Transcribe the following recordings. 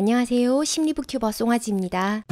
안녕하세요. 심리북튜버 송아지입니다.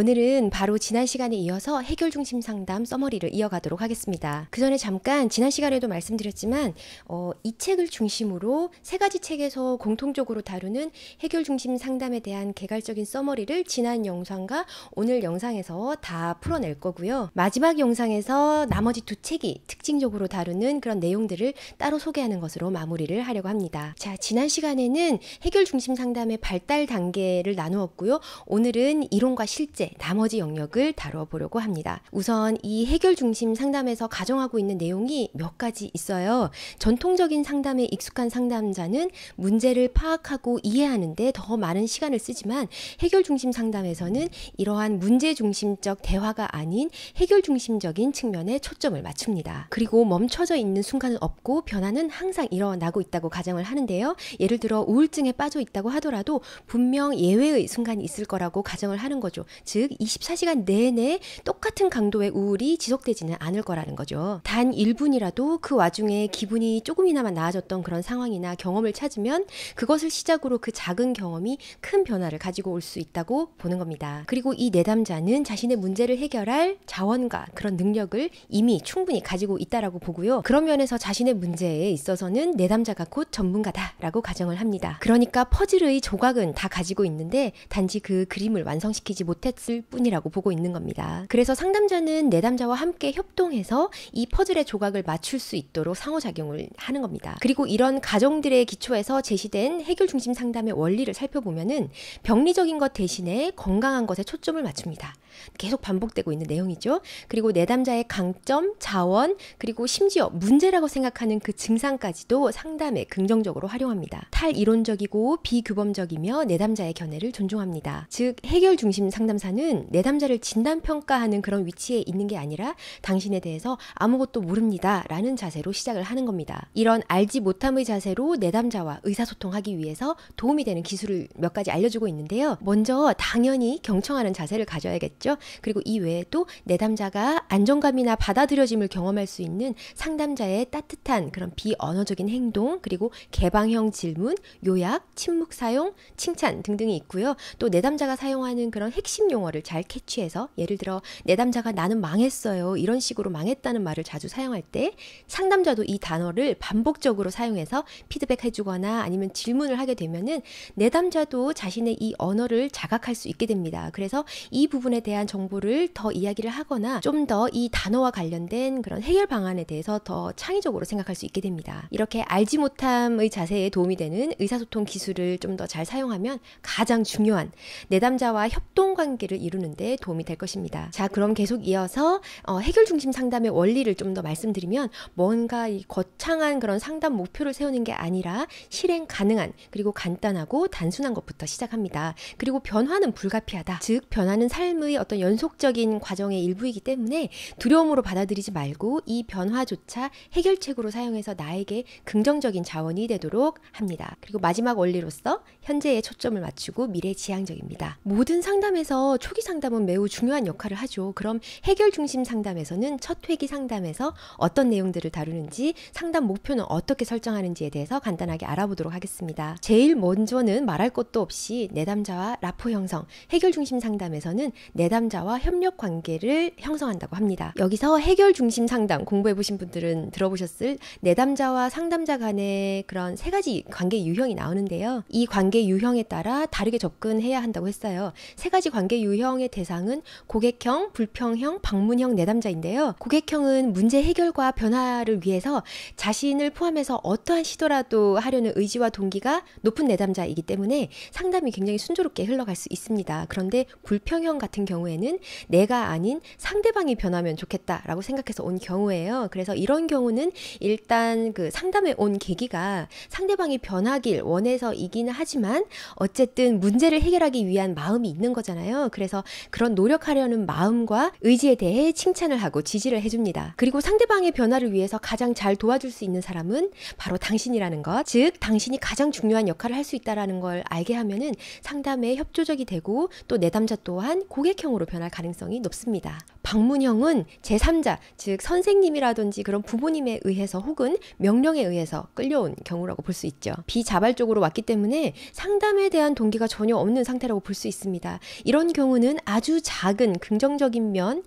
오늘은 바로 지난 시간에 이어서 해결 중심 상담 써머리를 이어가도록 하겠습니다. 그 전에 잠깐 지난 시간에도 말씀드렸지만 어, 이 책을 중심으로 세 가지 책에서 공통적으로 다루는 해결 중심 상담에 대한 개괄적인 써머리를 지난 영상과 오늘 영상에서 다 풀어낼 거고요. 마지막 영상에서 나머지 두 책이 특징적으로 다루는 그런 내용들을 따로 소개하는 것으로 마무리를 하려고 합니다. 자, 지난 시간에는 해결 중심 상담의 발달 단계를 나누었고요. 오늘은 이론과 실제 나머지 영역을 다뤄보려고 합니다. 우선 이 해결 중심 상담에서 가정하고 있는 내용이 몇 가지 있어요. 전통적인 상담에 익숙한 상담자는 문제를 파악하고 이해하는데 더 많은 시간을 쓰지만 해결 중심 상담에서는 이러한 문제 중심적 대화가 아닌 해결 중심적인 측면에 초점을 맞춥니다. 그리고 멈춰져 있는 순간은 없고 변화는 항상 일어나고 있다고 가정을 하는데요. 예를 들어 우울증에 빠져 있다고 하더라도 분명 예외의 순간이 있을 거라고 가정을 하는 거죠. 즉즉 24시간 내내 똑같은 강도의 우울이 지속되지는 않을 거라는 거죠. 단 1분이라도 그 와중에 기분이 조금이나마 나아졌던 그런 상황이나 경험을 찾으면 그것을 시작으로 그 작은 경험이 큰 변화를 가지고 올 수 있다고 보는 겁니다. 그리고 이 내담자는 자신의 문제를 해결할 자원과 그런 능력을 이미 충분히 가지고 있다라고 보고요. 그런 면에서 자신의 문제에 있어서는 내담자가 곧 전문가다라고 가정을 합니다. 그러니까 퍼즐의 조각은 다 가지고 있는데 단지 그 그림을 완성시키지 못했을 것일 뿐이라고 보고 있는 겁니다. 그래서 상담자는 내담자와 함께 협동해서 이 퍼즐의 조각을 맞출 수 있도록 상호작용을 하는 겁니다. 그리고 이런 가정들의 기초에서 제시된 해결 중심 상담의 원리를 살펴보면은 병리적인 것 대신에 건강한 것에 초점을 맞춥니다. 계속 반복되고 있는 내용이죠. 그리고 내담자의 강점, 자원, 그리고 심지어 문제라고 생각하는 그 증상까지도 상담에 긍정적으로 활용합니다. 탈이론적이고 비규범적이며 내담자의 견해를 존중합니다. 즉 해결 중심 상담사는 내담자를 진단 평가하는 그런 위치에 있는 게 아니라 당신에 대해서 아무것도 모릅니다라는 자세로 시작을 하는 겁니다. 이런 알지 못함의 자세로 내담자와 의사소통하기 위해서 도움이 되는 기술을 몇 가지 알려주고 있는데요. 먼저 당연히 경청하는 자세를 가져야겠죠. 거죠. 그리고 이 외에도 내담자가 안정감이나 받아들여짐을 경험할 수 있는 상담자의 따뜻한 그런 비언어적인 행동, 그리고 개방형 질문, 요약, 침묵 사용, 칭찬 등등이 있고요. 또 내담자가 사용하는 그런 핵심 용어를 잘 캐치해서 예를 들어 내담자가 나는 망했어요. 이런 식으로 망했다는 말을 자주 사용할 때 상담자도 이 단어를 반복적으로 사용해서 피드백 해주거나 아니면 질문을 하게 되면은 내담자도 자신의 이 언어를 자각할 수 있게 됩니다. 그래서 이 부분에 대해 대한 정보를 더 이야기를 하거나 좀 더 이 단어와 관련된 그런 해결 방안에 대해서 더 창의적으로 생각할 수 있게 됩니다. 이렇게 알지 못함의 자세에 도움이 되는 의사소통 기술을 좀 더 잘 사용하면 가장 중요한 내담자와 협동 관계를 이루는데 도움이 될 것입니다. 자, 그럼 계속 이어서 어, 해결 중심 상담의 원리를 좀 더 말씀드리면 뭔가 이 거창한 그런 상담 목표를 세우는 게 아니라 실행 가능한 그리고 간단하고 단순한 것부터 시작합니다. 그리고 변화는 불가피하다. 즉, 변화는 삶의 어떤 연속적인 과정의 일부이기 때문에 두려움으로 받아들이지 말고 이 변화조차 해결책으로 사용해서 나에게 긍정적인 자원이 되도록 합니다. 그리고 마지막 원리로서 현재에 초점을 맞추고 미래 지향적입니다. 모든 상담에서 초기 상담은 매우 중요한 역할을 하죠. 그럼 해결 중심 상담에서는 첫 회기 상담에서 어떤 내용들을 다루는지 상담 목표는 어떻게 설정하는지에 대해서 간단하게 알아보도록 하겠습니다. 제일 먼저는 말할 것도 없이 내담자와 라포 형성, 해결 중심 상담에서는 내 내담자와 협력 관계를 형성한다고 합니다. 여기서 해결 중심 상담 공부해 보신 분들은 들어보셨을 내담자와 상담자 간의 그런 세 가지 관계 유형이 나오는데요. 이 관계 유형에 따라 다르게 접근해야 한다고 했어요. 세 가지 관계 유형의 대상은 고객형, 불평형, 방문형 내담자인데요. 고객형은 문제 해결과 변화를 위해서 자신을 포함해서 어떠한 시도라도 하려는 의지와 동기가 높은 내담자이기 때문에 상담이 굉장히 순조롭게 흘러갈 수 있습니다. 그런데 불평형 같은 경우 경우에는 내가 아닌 상대방이 변하면 좋겠다라고 생각해서 온 경우예요. 그래서 이런 경우는 일단 그 상담에 온 계기가 상대방이 변하길 원해서이기는 하지만 어쨌든 문제를 해결하기 위한 마음이 있는 거잖아요. 그래서 그런 노력하려는 마음과 의지에 대해 칭찬을 하고 지지를 해줍니다. 그리고 상대방의 변화를 위해서 가장 잘 도와줄 수 있는 사람은 바로 당신이라는 것. 즉, 당신이 가장 중요한 역할을 할 수 있다라는 걸 알게 하면은 상담에 협조적이 되고 또 내담자 또한 고객형 방문형으로 변할 가능성이 높습니다. 방문형은 제3자, 즉 선생님이라든지 그런 부모님에 의해서 혹은 명령에 의해서 끌려온 경우라고 볼 수 있죠. 비자발적으로 왔기 때문에 상담에 대한 동기가 전혀 없는 상태라고 볼 수 있습니다. 이런 경우는 아주 작은 긍정적인 면,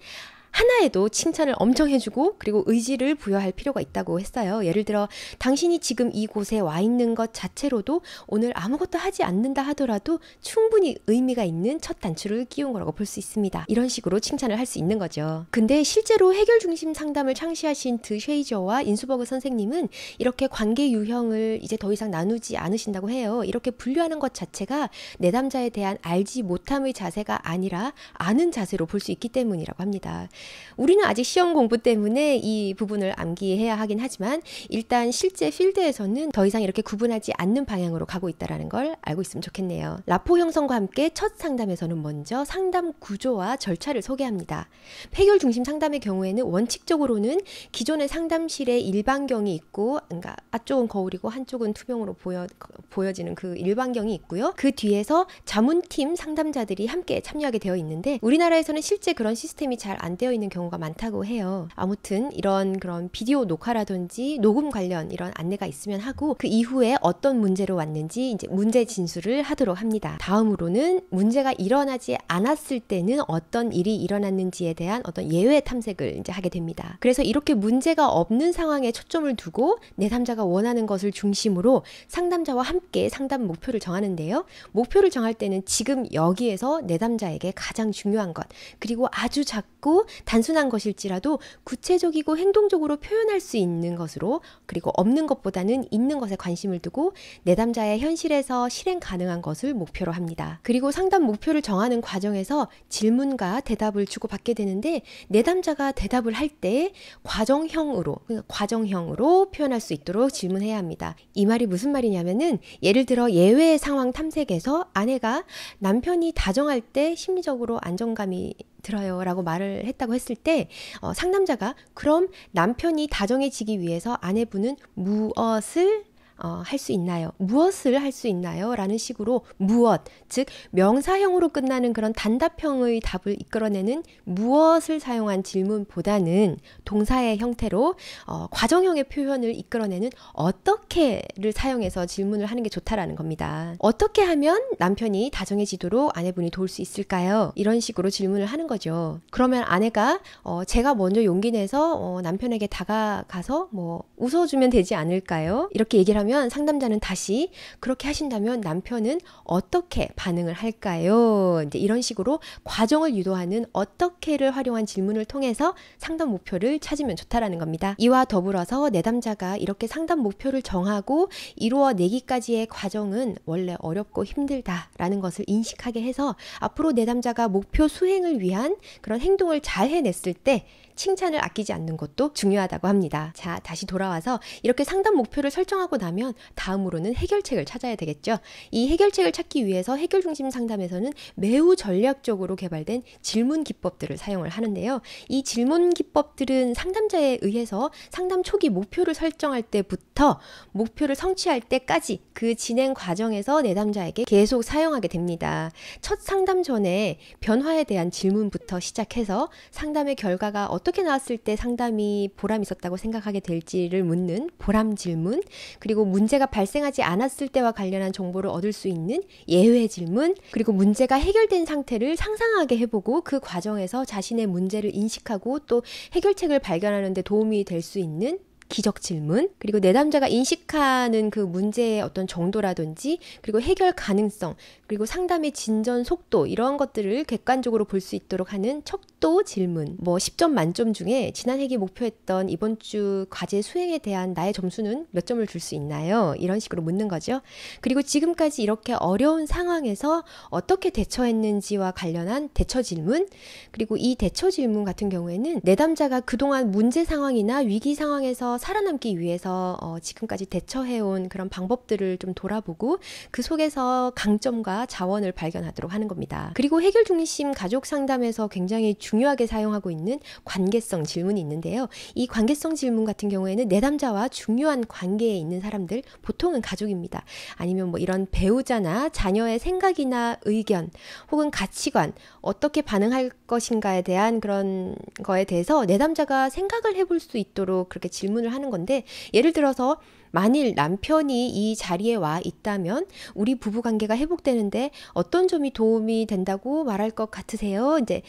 하나에도 칭찬을 엄청 해주고 그리고 의지를 부여할 필요가 있다고 했어요. 예를 들어 당신이 지금 이곳에 와 있는 것 자체로도 오늘 아무것도 하지 않는다 하더라도 충분히 의미가 있는 첫 단추를 끼운 거라고 볼 수 있습니다. 이런 식으로 칭찬을 할 수 있는 거죠. 근데 실제로 해결 중심 상담을 창시하신 드 쉐이저와 인수버그 선생님은 이렇게 관계 유형을 이제 더 이상 나누지 않으신다고 해요. 이렇게 분류하는 것 자체가 내담자에 대한 알지 못함의 자세가 아니라 아는 자세로 볼 수 있기 때문이라고 합니다. 우리는 아직 시험 공부 때문에 이 부분을 암기해야 하긴 하지만 일단 실제 필드에서는 더 이상 이렇게 구분하지 않는 방향으로 가고 있다는 라걸 알고 있으면 좋겠네요. 라포 형성과 함께 첫 상담에서는 먼저 상담 구조와 절차를 소개합니다. 폐결 중심 상담의 경우에는 원칙적으로는 기존의 상담실에 일반경이 있고 그러니까 앞쪽은 거울이고 한쪽은 투명으로 보여, 보여지는 그 일반경이 있고요. 그 뒤에서 자문팀 상담자들이 함께 참여하게 되어 있는데 우리나라에서는 실제 그런 시스템이 잘 안 되어 있는 경우가 많다고 해요. 아무튼 이런 그런 비디오 녹화라든지 녹음 관련 이런 안내가 있으면 하고 그 이후에 어떤 문제로 왔는지 이제 문제 진술을 하도록 합니다. 다음으로는 문제가 일어나지 않았을 때는 어떤 일이 일어났는지에 대한 어떤 예외 탐색을 이제 하게 됩니다. 그래서 이렇게 문제가 없는 상황에 초점을 두고 내담자가 원하는 것을 중심으로 상담자와 함께 상담 목표를 정하는데요. 목표를 정할 때는 지금 여기에서 내담자에게 가장 중요한 것, 그리고 아주 작고 단순한 것일지라도 구체적이고 행동적으로 표현할 수 있는 것으로 그리고 없는 것보다는 있는 것에 관심을 두고 내담자의 현실에서 실행 가능한 것을 목표로 합니다. 그리고 상담 목표를 정하는 과정에서 질문과 대답을 주고받게 되는데 내담자가 대답을 할 때 과정형으로 그러니까 과정형으로 표현할 수 있도록 질문해야 합니다. 이 말이 무슨 말이냐면은 예를 들어 예외 상황 탐색에서 아내가 남편이 다정할 때 심리적으로 안정감이 들어요. 라고 말을 했다고 했을 때 어, 상남자가 그럼 남편이 다정해지기 위해서 아내분은 무엇을 어, 할 수 있나요? 무엇을 할 수 있나요? 라는 식으로 무엇, 즉 명사형으로 끝나는 그런 단답형의 답을 이끌어내는 무엇을 사용한 질문보다는 동사의 형태로 어, 과정형의 표현을 이끌어내는 어떻게를 사용해서 질문을 하는 게 좋다라는 겁니다. 어떻게 하면 남편이 다정해지도록 아내분이 도울 수 있을까요? 이런 식으로 질문을 하는 거죠. 그러면 아내가 어, 제가 먼저 용기 내서 어, 남편에게 다가가서 뭐 웃어주면 되지 않을까요? 이렇게 얘기를 하면 그러면 상담자는 다시 그렇게 하신다면 남편은 어떻게 반응을 할까요? 이제 이런 식으로 과정을 유도하는 어떻게를 활용한 질문을 통해서 상담 목표를 찾으면 좋다라는 겁니다. 이와 더불어서 내담자가 이렇게 상담 목표를 정하고 이루어내기까지의 과정은 원래 어렵고 힘들다라는 것을 인식하게 해서 앞으로 내담자가 목표 수행을 위한 그런 행동을 잘 해냈을 때 칭찬을 아끼지 않는 것도 중요하다고 합니다. 자, 다시 돌아와서 이렇게 상담 목표를 설정하고 나면 다음으로는 해결책을 찾아야 되겠죠. 이 해결책을 찾기 위해서 해결 중심 상담에서는 매우 전략적으로 개발된 질문 기법들을 사용을 하는데요. 이 질문 기법들은 상담자에 의해서 상담 초기 목표를 설정할 때부터 목표를 성취할 때까지 그 진행 과정에서 내담자에게 계속 사용하게 됩니다. 첫 상담 전에 변화에 대한 질문부터 시작해서 상담의 결과가 어떤 떻 어떻게 나왔을 때 상담이 보람 있었다고 생각하게 될지를 묻는 보람 질문, 그리고 문제가 발생하지 않았을 때와 관련한 정보를 얻을 수 있는 예외 질문, 그리고 문제가 해결된 상태를 상상하게 해보고 그 과정에서 자신의 문제를 인식하고 또 해결책을 발견하는 데 도움이 될 수 있는 기적 질문, 그리고 내담자가 인식하는 그 문제의 어떤 정도라든지, 그리고 해결 가능성, 그리고 상담의 진전 속도, 이런 것들을 객관적으로 볼 수 있도록 하는 척도 질문. 뭐 10점 만점 중에 지난 회기 목표했던 이번 주 과제 수행에 대한 나의 점수는 몇 점을 줄 수 있나요? 이런 식으로 묻는 거죠. 그리고 지금까지 이렇게 어려운 상황에서 어떻게 대처했는지와 관련한 대처 질문, 그리고 이 대처 질문 같은 경우에는 내담자가 그동안 문제 상황이나 위기 상황에서 살아남기 위해서 어, 지금까지 대처해온 그런 방법들을 좀 돌아보고 그 속에서 강점과 자원을 발견하도록 하는 겁니다. 그리고 해결 중심 가족 상담에서 굉장히 중요하게 사용하고 있는 관계성 질문이 있는데요. 이 관계성 질문 같은 경우에는 내담자와 중요한 관계에 있는 사람들, 보통은 가족입니다. 아니면 뭐 이런 배우자나 자녀의 생각이나 의견 혹은 가치관, 어떻게 반응할 것인가에 대한 그런 거에 대해서 내담자가 생각을 해볼 수 있도록 그렇게 질문을 하는 건데 예를 들어서 만일 남편이 이 자리에 와 있다면 우리 부부 관계가 회복되는데 어떤 점이 도움이 된다고 말할 것 같으세요? 이제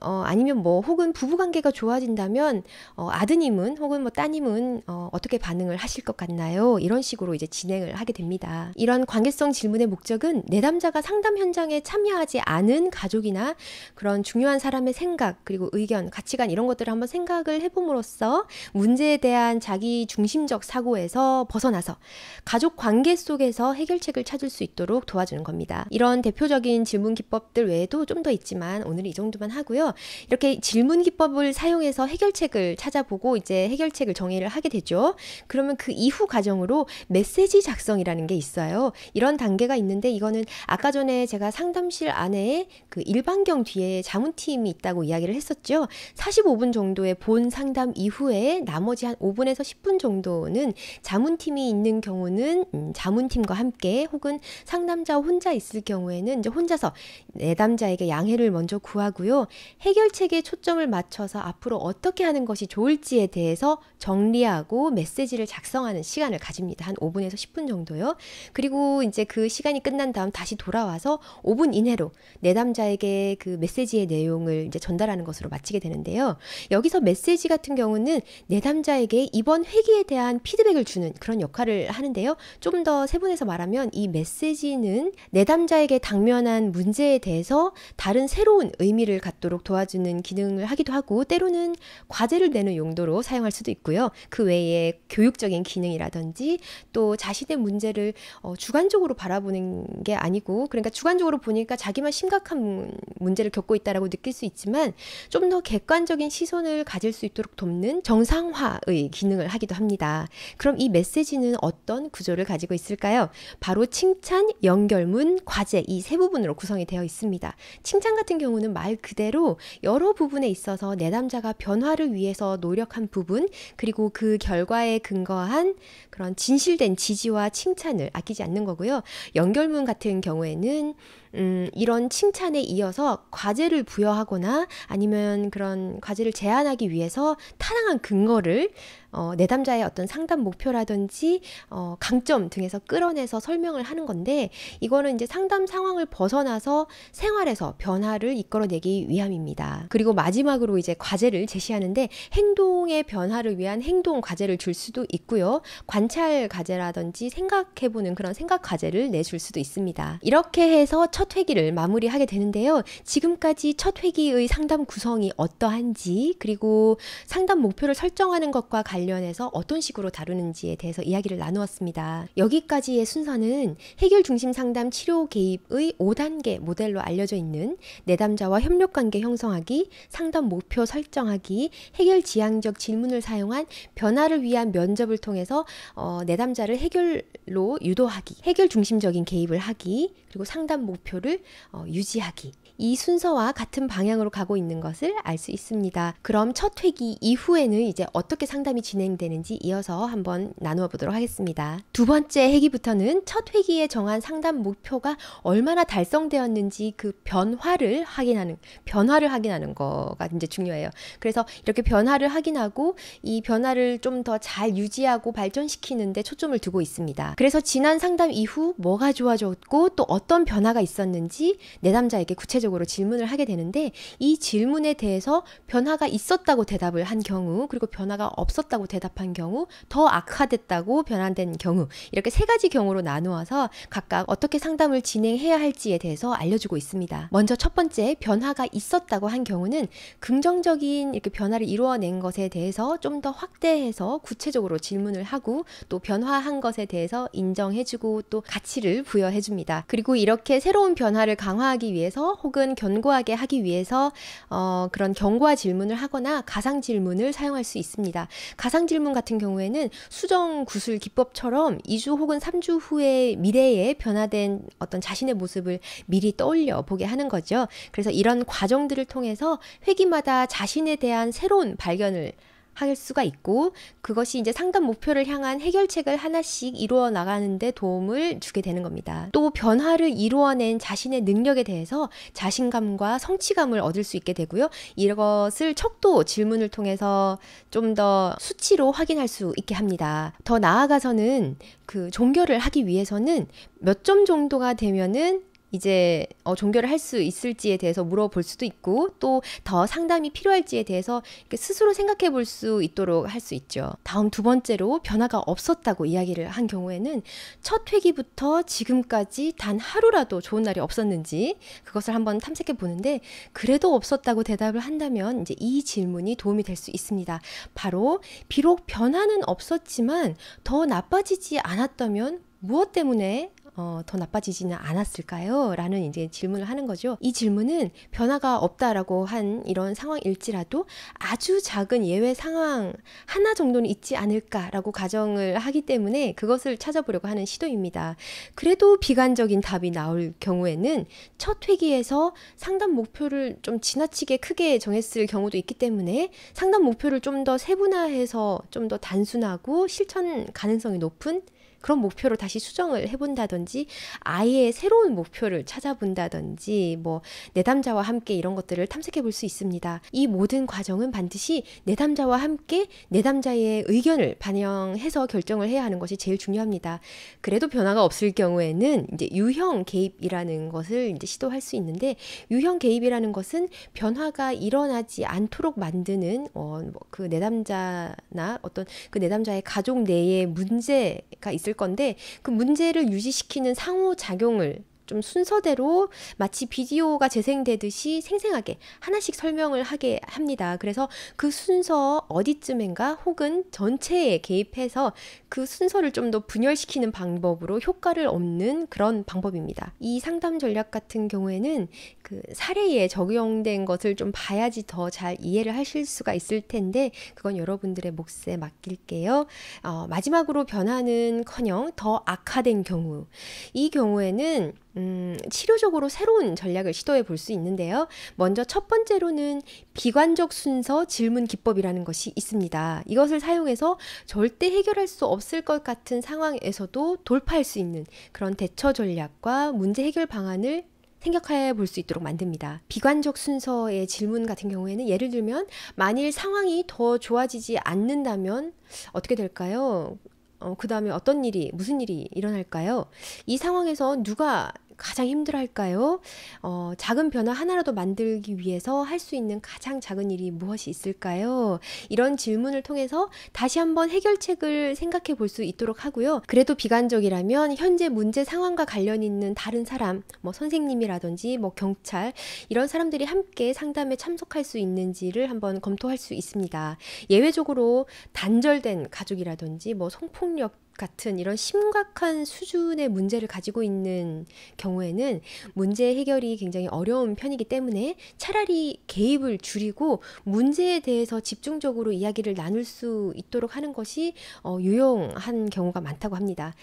어, 아니면 뭐 혹은 부부 관계가 좋아진다면 어, 아드님은 혹은 뭐 따님은 어, 어떻게 반응을 하실 것 같나요? 이런 식으로 이제 진행을 하게 됩니다. 이런 관계성 질문의 목적은 내담자가 상담 현장에 참여하지 않은 가족이나 그런 중요한 사람의 생각 그리고 의견, 가치관 이런 것들을 한번 생각을 해봄으로써 문제에 대한 자기 중심적 사고에서 벗어나서 가족 관계 속에서 해결책을 찾을 수 있도록 도와주는 겁니다. 이런 대표적인 질문 기법들 외에도 좀 더 있지만 오늘 이 정도만 하고요. 이렇게 질문 기법을 사용해서 해결책을 찾아보고 이제 해결책을 정의를 하게 되죠. 그러면 그 이후 과정으로 메시지 작성이라는 게 있어요. 이런 단계가 있는데 이거는 아까 전에 제가 상담실 안에 그 일반경 뒤에 자문팀이 있다고 이야기를 했었죠. 45분 정도의 본 상담 이후에 나머지 한 5분에서 10분 정도는 자문 자문팀이 있는 경우는 음, 자문팀과 함께 혹은 상담자 혼자 있을 경우에는 이제 혼자서 내담자에게 양해를 먼저 구하고요. 해결책에 초점을 맞춰서 앞으로 어떻게 하는 것이 좋을지에 대해서 정리하고 메시지를 작성하는 시간을 가집니다. 한 5분에서 10분 정도요. 그리고 이제 그 시간이 끝난 다음 다시 돌아와서 5분 이내로 내담자에게 그 메시지의 내용을 이제 전달하는 것으로 마치게 되는데요. 여기서 메시지 같은 경우는 내담자에게 이번 회기에 대한 피드백을 주는 그런 역할을 하는데요. 좀 더 세분해서 말하면 이 메시지는 내담자에게 당면한 문제에 대해서 다른 새로운 의미를 갖도록 도와주는 기능을 하기도 하고 때로는 과제를 내는 용도로 사용할 수도 있고요. 그 외에 교육적인 기능이라든지 또 자신의 문제를 어, 주관적으로 바라보는 게 아니고 그러니까 주관적으로 보니까 자기만 심각한 문제를 겪고 있다라고 느낄 수 있지만 좀 더 객관적인 시선을 가질 수 있도록 돕는 정상화의 기능을 하기도 합니다. 그럼 이 메시지 메시지는 어떤 구조를 가지고 있을까요? 바로 칭찬, 연결문, 과제 이 세 부분으로 구성이 되어 있습니다. 칭찬 같은 경우는 말 그대로 여러 부분에 있어서 내담자가 변화를 위해서 노력한 부분, 그리고 그 결과에 근거한 그런 진실된 지지와 칭찬을 아끼지 않는 거고요. 연결문 같은 경우에는 음, 이런 칭찬에 이어서 과제를 부여하거나 아니면 그런 과제를 제안하기 위해서 타당한 근거를 어, 내담자의 어떤 상담 목표라든지 어, 강점 등에서 끌어내서 설명을 하는 건데 이거는 이제 상담 상황을 벗어나서 생활에서 변화를 이끌어내기 위함입니다. 그리고 마지막으로 이제 과제를 제시하는데 행동의 변화를 위한 행동 과제를 줄 수도 있고요. 관찰 과제라든지 생각해보는 그런 생각 과제를 내줄 수도 있습니다. 이렇게 해서 첫첫 회기를 마무리하게 되는데요. 지금까지 첫 회기의 상담 구성이 어떠한지 그리고 상담 목표를 설정하는 것과 관련해서 어떤 식으로 다루는지에 대해서 이야기를 나누었습니다. 여기까지의 순서는 해결 중심 상담 치료 개입의 5단계 모델로 알려져 있는 내담자와 협력 관계 형성하기, 상담 목표 설정하기, 해결 지향적 질문을 사용한 변화를 위한 면접을 통해서 어, 내담자를 해결로 유도하기, 해결 중심적인 개입을 하기, 그리고 상담 목표를 어, 유지하기 이 순서와 같은 방향으로 가고 있는 것을 알 수 있습니다. 그럼 첫 회기 이후에는 이제 어떻게 상담이 진행되는지 이어서 한번 나누어 보도록 하겠습니다. 두 번째 회기부터는 첫 회기에 정한 상담 목표가 얼마나 달성되었는지 그 변화를 확인하는 변화를 확인하는 거가 이제 중요해요. 그래서 이렇게 변화를 확인하고 이 변화를 좀 더 잘 유지하고 발전시키는데 초점을 두고 있습니다. 그래서 지난 상담 이후 뭐가 좋아졌고 또 어떤 변화가 있었는지 내담자에게 구체적으로 구체적으로 질문을 하게 되는데 이 질문에 대해서 변화가 있었다고 대답을 한 경우 그리고 변화가 없었다고 대답한 경우 더 악화됐다고 변환된 경우 이렇게 세 가지 경우로 나누어서 각각 어떻게 상담을 진행해야 할지에 대해서 알려주고 있습니다. 먼저 첫 번째 변화가 있었다고 한 경우는 긍정적인 이렇게 변화를 이루어낸 것에 대해서 좀 더 확대해서 구체적으로 질문을 하고 또 변화한 것에 대해서 인정해주고 또 가치를 부여해줍니다. 그리고 이렇게 새로운 변화를 강화하기 위해서 혹은 혹은 견고하게 하기 위해서 어, 그런 경과 고 질문을 하거나 가상 질문을 사용할 수 있습니다. 가상 질문 같은 경우에는 수정 구술 기법처럼 2주 혹은 3주 후의 미래에 변화된 어떤 자신의 모습을 미리 떠올려 보게 하는 거죠. 그래서 이런 과정들을 통해서 회기마다 자신에 대한 새로운 발견을 할 수가 있고 그것이 이제 상담 목표를 향한 해결책을 하나씩 이루어 나가는데 도움을 주게 되는 겁니다. 또 변화를 이루어낸 자신의 능력에 대해서 자신감과 성취감을 얻을 수 있게 되고요. 이것을 척도 질문을 통해서 좀 더 수치로 확인할 수 있게 합니다. 더 나아가서는 그 종결을 하기 위해서는 몇 점 정도가 되면은 이제 어, 종결을 할 수 있을지에 대해서 물어볼 수도 있고 또 더 상담이 필요할지에 대해서 스스로 생각해 볼 수 있도록 할 수 있죠. 다음 두 번째로 변화가 없었다고 이야기를 한 경우에는 첫 회기부터 지금까지 단 하루라도 좋은 날이 없었는지 그것을 한번 탐색해 보는데 그래도 없었다고 대답을 한다면 이제 이 질문이 도움이 될 수 있습니다. 바로 비록 변화는 없었지만 더 나빠지지 않았다면 무엇 때문에 어, 더 나빠지지는 않았을까요? 라는 이제 질문을 하는 거죠. 이 질문은 변화가 없다라고 한 이런 상황일지라도 아주 작은 예외 상황 하나 정도는 있지 않을까라고 가정을 하기 때문에 그것을 찾아보려고 하는 시도입니다. 그래도 비관적인 답이 나올 경우에는 첫 회기에서 상담 목표를 좀 지나치게 크게 정했을 경우도 있기 때문에 상담 목표를 좀 더 세분화해서 좀 더 단순하고 실천 가능성이 높은 그런 목표를 다시 수정을 해본다든지 아예 새로운 목표를 찾아본다든지 뭐 내담자와 함께 이런 것들을 탐색해 볼 수 있습니다. 이 모든 과정은 반드시 내담자와 함께 내담자의 의견을 반영해서 결정을 해야 하는 것이 제일 중요합니다. 그래도 변화가 없을 경우에는 이제 유형 개입이라는 것을 이제 시도할 수 있는데 유형 개입이라는 것은 변화가 일어나지 않도록 만드는 어, 뭐 그 내담자나 어떤 그 내담자의 가족 내에 문제가 있을 있을 건데 그 문제를 유지시키는 상호작용을 좀 순서대로 마치 비디오가 재생되듯이 생생하게 하나씩 설명을 하게 합니다. 그래서 그 순서 어디쯤인가 혹은 전체에 개입해서 그 순서를 좀 더 분열시키는 방법으로 효과를 얻는 그런 방법입니다. 이 상담 전략 같은 경우에는 그 사례에 적용된 것을 좀 봐야지 더 잘 이해를 하실 수가 있을 텐데 그건 여러분들의 몫에 맡길게요. 어, 마지막으로 변화는커녕 더 악화된 경우 이 경우에는 음, 치료적으로 새로운 전략을 시도해 볼 수 있는데요. 먼저 첫 번째로는 비관적 순서 질문 기법이라는 것이 있습니다. 이것을 사용해서 절대 해결할 수 없을 것 같은 상황에서도 돌파할 수 있는 그런 대처 전략과 문제 해결 방안을 생각해 볼 수 있도록 만듭니다. 비관적 순서의 질문 같은 경우에는 예를 들면 만일 상황이 더 좋아지지 않는다면 어떻게 될까요? 어, 그 다음에 어떤 일이, 무슨 일이 일어날까요? 이 상황에서 누가 가장 힘들어할까요? 어, 작은 변화 하나라도 만들기 위해서 할 수 있는 가장 작은 일이 무엇이 있을까요? 이런 질문을 통해서 다시 한번 해결책을 생각해 볼 수 있도록 하고요. 그래도 비관적이라면 현재 문제 상황과 관련 있는 다른 사람, 뭐 선생님이라든지 뭐 경찰 이런 사람들이 함께 상담에 참석할 수 있는지를 한번 검토할 수 있습니다. 예외적으로 단절된 가족이라든지 뭐 성폭력 같은 이런 심각한 수준의 문제를 가지고 있는 경우에는 문제 해결이 굉장히 어려운 편이기 때문에 차라리 개입을 줄이고 문제에 대해서 집중적으로 이야기를 나눌 수 있도록 하는 것이 어, 유용한 경우가 많다고 합니다.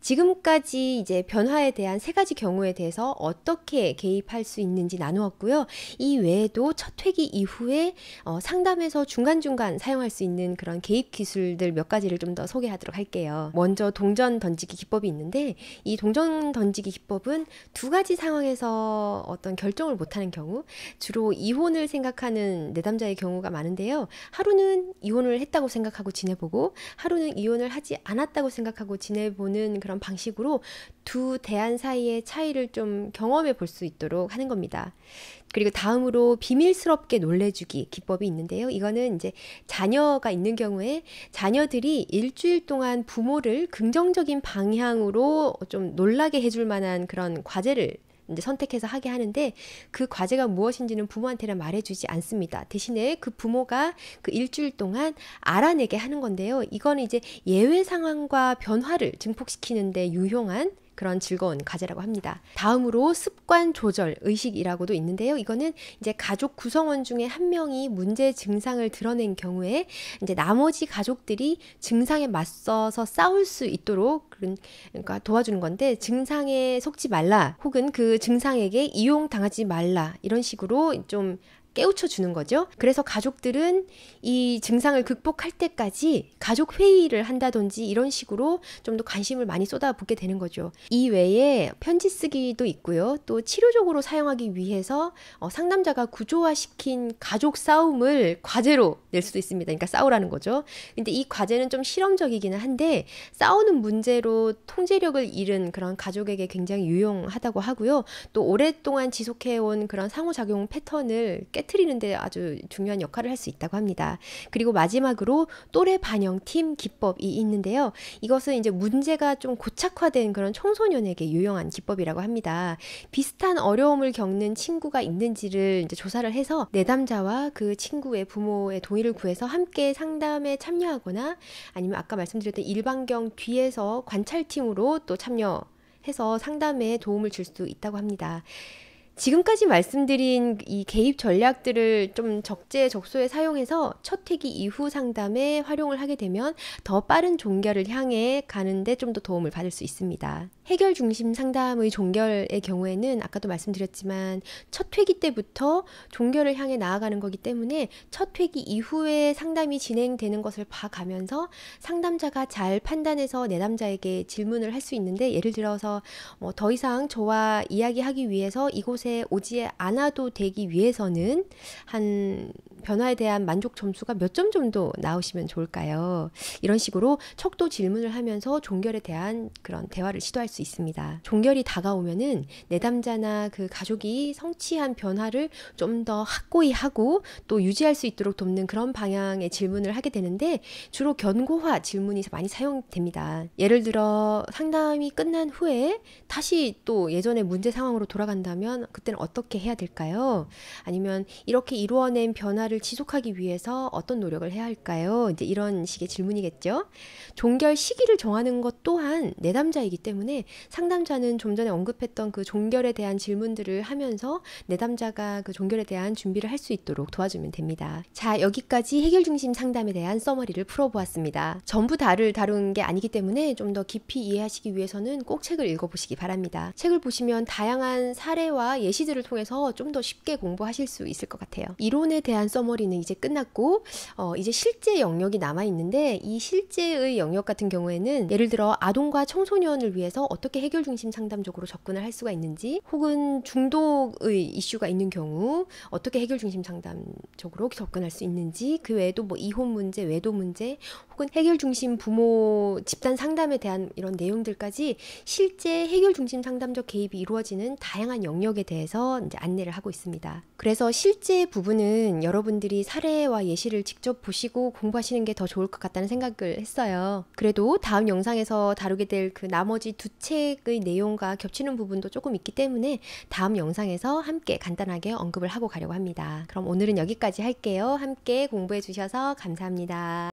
지금까지 이제 변화에 대한 세 가지 경우에 대해서 어떻게 개입할 수 있는지 나누었고요. 이 외에도 첫 회기 이후에 어, 상담에서 중간중간 사용할 수 있는 그런 개입 기술들 몇 가지를 좀 더 소개하도록 할게요. 먼저 동전 던지기 기법이 있는데 이 동전 던지기 기법은 두 가지 상황에서 어떤 결정을 못하는 경우 주로 이혼을 생각하는 내담자의 경우가 많은데요. 하루는 이혼을 했다고 생각하고 지내보고 하루는 이혼을 하지 않았다고 생각하고 지내보는 그런 방식으로 두 대안 사이의 차이를 좀 경험해 볼 수 있도록 하는 겁니다. 그리고 다음으로 비밀스럽게 놀래주기 기법이 있는데요. 이거는 이제 자녀가 있는 경우에 자녀들이 일주일 동안 부모를 긍정적인 방향으로 좀 놀라게 해줄 만한 그런 과제를 이제 선택해서 하게 하는데 그 과제가 무엇인지는 부모한테는 말해주지 않습니다. 대신에 그 부모가 그 일주일 동안 알아내게 하는 건데요. 이거 이제 예외 상황과 변화를 증폭시키는데 유용한 그런 즐거운 과제라고 합니다. 다음으로 습관 조절 의식이라고도 있는데요. 이거는 이제 가족 구성원 중에 한 명이 문제 증상을 드러낸 경우에 이제 나머지 가족들이 증상에 맞서서 싸울 수 있도록 그러니까 도와주는 건데 증상에 속지 말라 혹은 그 증상에게 이용당하지 말라 이런 식으로 좀 깨우쳐 주는 거죠. 그래서 가족들은 이 증상을 극복할 때까지 가족 회의를 한다든지 이런 식으로 좀 더 관심을 많이 쏟아붓게 되는 거죠. 이 외에 편지 쓰기도 있고요. 또 치료적으로 사용하기 위해서 어, 상담자가 구조화시킨 가족 싸움을 과제로 낼 수도 있습니다. 그러니까 싸우라는 거죠. 근데 이 과제는 좀 실험적이기는 한데 싸우는 문제로 통제력을 잃은 그런 가족에게 굉장히 유용하다고 하고요. 또 오랫동안 지속해온 그런 상호작용 패턴을 깨 깨뜨리는데 아주 중요한 역할을 할 수 있다고 합니다. 그리고 마지막으로 또래 반영팀 기법이 있는데요. 이것은 이제 문제가 좀 고착화된 그런 청소년에게 유용한 기법이라고 합니다. 비슷한 어려움을 겪는 친구가 있는지를 이제 조사를 해서 내담자와 그 친구의 부모의 동의를 구해서 함께 상담에 참여하거나 아니면 아까 말씀드렸던 일반경 뒤에서 관찰팀으로 또 참여해서 상담에 도움을 줄 수 있다고 합니다. 지금까지 말씀드린 이 개입 전략들을 좀 적재적소에 사용해서 첫 회기 이후 상담에 활용을 하게 되면 더 빠른 종결을 향해 가는데 좀 더 도움을 받을 수 있습니다. 해결 중심 상담의 종결의 경우에는 아까도 말씀드렸지만 첫 회기 때부터 종결을 향해 나아가는 거기 때문에 첫 회기 이후에 상담이 진행되는 것을 봐가면서 상담자가 잘 판단해서 내담자에게 질문을 할 수 있는데 예를 들어서 뭐 더 이상 저와 이야기하기 위해서 이곳에 오지 않아도 되기 위해서는 한 변화에 대한 만족 점수가 몇 점 정도 나오시면 좋을까요? 이런 식으로 척도 질문을 하면서 종결에 대한 그런 대화를 시도할 수수 있습니다. 종결이 다가오면은 내담자나 그 가족이 성취한 변화를 좀 더 확고히 하고 또 유지할 수 있도록 돕는 그런 방향의 질문을 하게 되는데 주로 견고화 질문이 많이 사용됩니다. 예를 들어 상담이 끝난 후에 다시 또 예전의 문제 상황으로 돌아간다면 그때는 어떻게 해야 될까요? 아니면 이렇게 이루어낸 변화를 지속하기 위해서 어떤 노력을 해야 할까요? 이제 이런 식의 질문이겠죠. 종결 시기를 정하는 것 또한 내담자이기 때문에 상담자는 좀 전에 언급했던 그 종결에 대한 질문들을 하면서 내담자가 그 종결에 대한 준비를 할 수 있도록 도와주면 됩니다. 자, 여기까지 해결 중심 상담에 대한 써머리를 풀어보았습니다. 전부 다를 다룬 게 아니기 때문에 좀 더 깊이 이해하시기 위해서는 꼭 책을 읽어보시기 바랍니다. 책을 보시면 다양한 사례와 예시들을 통해서 좀 더 쉽게 공부하실 수 있을 것 같아요. 이론에 대한 써머리는 이제 끝났고 어, 이제 실제 영역이 남아 있는데 이 실제의 영역 같은 경우에는 예를 들어 아동과 청소년을 위해서 어떻게 해결 중심 상담적으로 접근을 할 수가 있는지 혹은 중독의 이슈가 있는 경우 어떻게 해결 중심 상담적으로 접근할 수 있는지 그 외에도 뭐 이혼 문제, 외도 문제 혹은 해결 중심 부모 집단 상담에 대한 이런 내용들까지 실제 해결 중심 상담적 개입이 이루어지는 다양한 영역에 대해서 이제 안내를 하고 있습니다. 그래서 실제 부분은 여러분들이 사례와 예시를 직접 보시고 공부하시는 게 더 좋을 것 같다는 생각을 했어요. 그래도 다음 영상에서 다루게 될 그 나머지 두 책의 내용과 겹치는 부분도 조금 있기 때문에 다음 영상에서 함께 간단하게 언급을 하고 가려고 합니다. 그럼 오늘은 여기까지 할게요. 함께 공부해 주셔서 감사합니다.